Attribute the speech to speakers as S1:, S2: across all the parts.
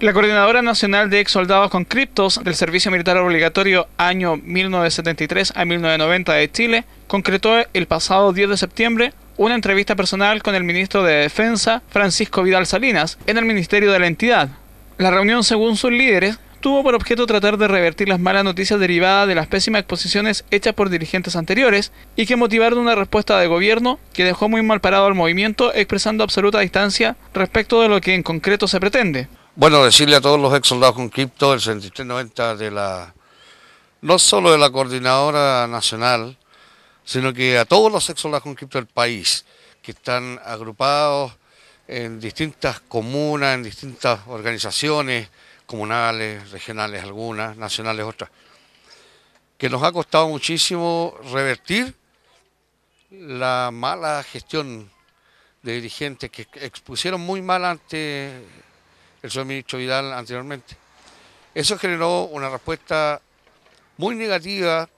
S1: La Coordinadora Nacional de Ex Soldados Criptos del Servicio Militar Obligatorio año 1973 a 1990 de Chile concretó el pasado 10 de septiembre una entrevista personal con el ministro de Defensa, Francisco Vidal Salinas, en el Ministerio de la entidad. La reunión, según sus líderes, tuvo por objeto tratar de revertir las malas noticias derivadas de las pésimas exposiciones hechas por dirigentes anteriores y que motivaron una respuesta de gobierno que dejó muy mal parado al movimiento expresando absoluta distancia respecto de lo que en concreto se pretende.
S2: Bueno, decirle a todos los ex soldados con cripto, el 6390, de la, no solo de la coordinadora nacional, sino que a todos los ex soldados con cripto del país, que están agrupados en distintas comunas, en distintas organizaciones comunales, regionales algunas, nacionales otras, que nos ha costado muchísimo revertir la mala gestión de dirigentes que expusieron muy mal ante el señor ministro Vidal anteriormente. Eso generó una respuesta muy negativa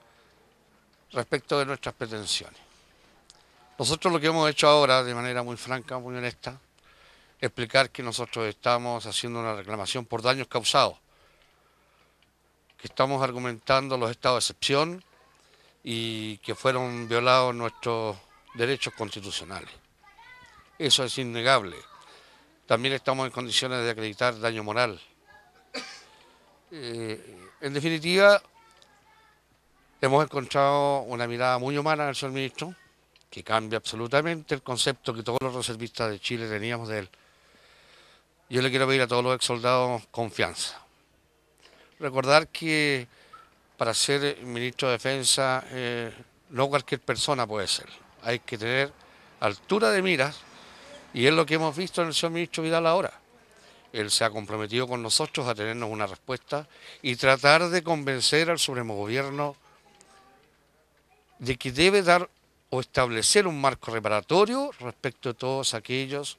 S2: respecto de nuestras pretensiones. Nosotros lo que hemos hecho ahora, de manera muy franca, muy honesta, explicar que nosotros estamos haciendo una reclamación por daños causados, que estamos argumentando los estados de excepción y que fueron violados nuestros derechos constitucionales. Eso es innegable. También estamos en condiciones de acreditar daño moral. Eh, en definitiva, hemos encontrado una mirada muy humana del señor ministro, que cambia absolutamente el concepto que todos los reservistas de Chile teníamos de él. Yo le quiero pedir a todos los ex soldados confianza. Recordar que para ser ministro de Defensa eh, no cualquier persona puede ser. Hay que tener altura de miras y es lo que hemos visto en el señor ministro Vidal ahora. Él se ha comprometido con nosotros a tenernos una respuesta y tratar de convencer al Supremo Gobierno de que debe dar o establecer un marco reparatorio respecto a todos aquellos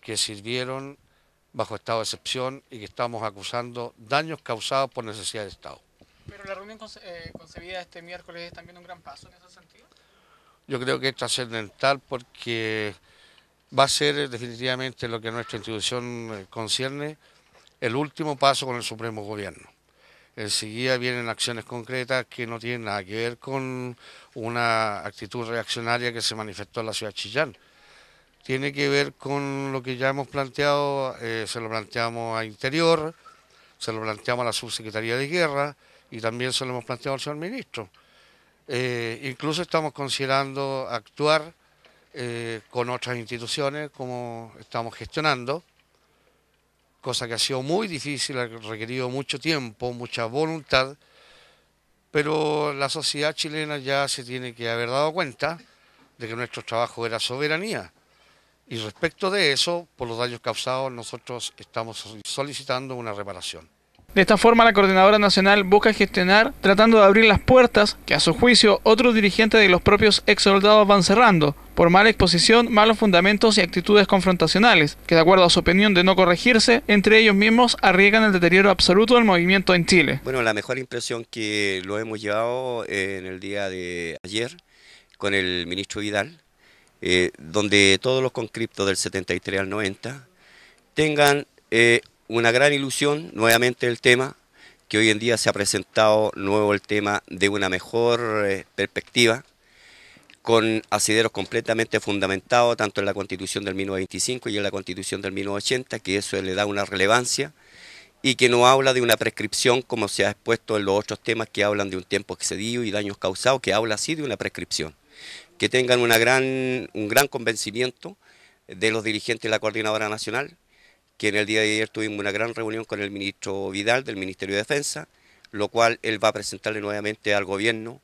S2: que sirvieron bajo estado de excepción y que estamos acusando daños causados por necesidad de Estado.
S1: Pero la reunión eh, concebida este miércoles es también un gran paso en ese sentido.
S2: Yo creo que es trascendental porque va a ser eh, definitivamente lo que nuestra institución eh, concierne, el último paso con el Supremo Gobierno. Enseguida vienen acciones concretas que no tienen nada que ver con una actitud reaccionaria que se manifestó en la ciudad de Chillán. Tiene que ver con lo que ya hemos planteado, eh, se lo planteamos a Interior, se lo planteamos a la Subsecretaría de Guerra y también se lo hemos planteado al señor ministro. incluso estamos considerando actuar eh, con otras instituciones como estamos gestionando, cosa que ha sido muy difícil, ha requerido mucho tiempo, mucha voluntad, pero la sociedad chilena ya se tiene que haber dado cuenta de que nuestro trabajo era soberanía. Y respecto de eso, por los daños causados, nosotros estamos solicitando una reparación.
S1: De esta forma, la Coordinadora Nacional busca gestionar tratando de abrir las puertas que, a su juicio, otros dirigentes de los propios ex soldados van cerrando por mala exposición, malos fundamentos y actitudes confrontacionales, que, de acuerdo a su opinión de no corregirse, entre ellos mismos arriesgan el deterioro absoluto del movimiento en Chile.
S3: Bueno, la mejor impresión que lo hemos llevado eh, en el día de ayer con el ministro Vidal, eh, donde todos los conscriptos del 73 al 90 tengan eh, una gran ilusión, nuevamente el tema, que hoy en día se ha presentado nuevo el tema de una mejor eh, perspectiva, con asideros completamente fundamentados, tanto en la Constitución del 1925 y en la Constitución del 1980, que eso le da una relevancia y que no habla de una prescripción como se ha expuesto en los otros temas que hablan de un tiempo excedido y daños causados, que habla así de una prescripción. Que tengan una gran, un gran convencimiento de los dirigentes de la Coordinadora Nacional, que en el día de ayer tuvimos una gran reunión con el ministro Vidal del Ministerio de Defensa, lo cual él va a presentarle nuevamente al gobierno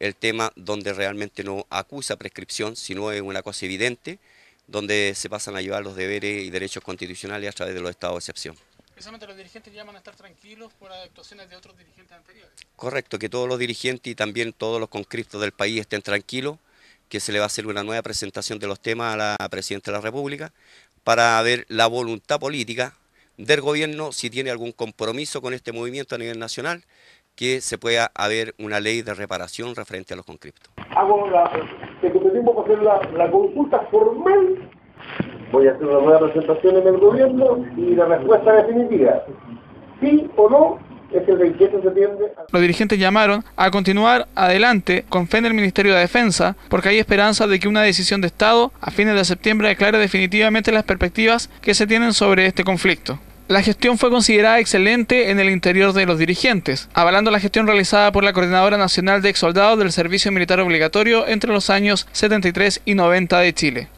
S3: el tema donde realmente no acusa prescripción, sino es una cosa evidente, donde se pasan a llevar los deberes y derechos constitucionales a través de los estados de excepción.
S1: Precisamente los dirigentes llaman a estar tranquilos por actuaciones de otros dirigentes anteriores.
S3: Correcto, que todos los dirigentes y también todos los conscriptos del país estén tranquilos, que se le va a hacer una nueva presentación de los temas a la Presidenta de la República, para ver la voluntad política del gobierno si tiene algún compromiso con este movimiento a nivel nacional que se pueda haber una ley de reparación referente a los conscriptos. Hago la, la, consulta formal, voy a hacer una nueva presentación en el gobierno y la respuesta definitiva, sí o no,
S1: los dirigentes llamaron a continuar adelante con fe en el Ministerio de Defensa, porque hay esperanza de que una decisión de Estado a fines de septiembre aclare definitivamente las perspectivas que se tienen sobre este conflicto. La gestión fue considerada excelente en el interior de los dirigentes, avalando la gestión realizada por la Coordinadora Nacional de Exsoldados del Servicio Militar Obligatorio entre los años 73 y 90 de Chile.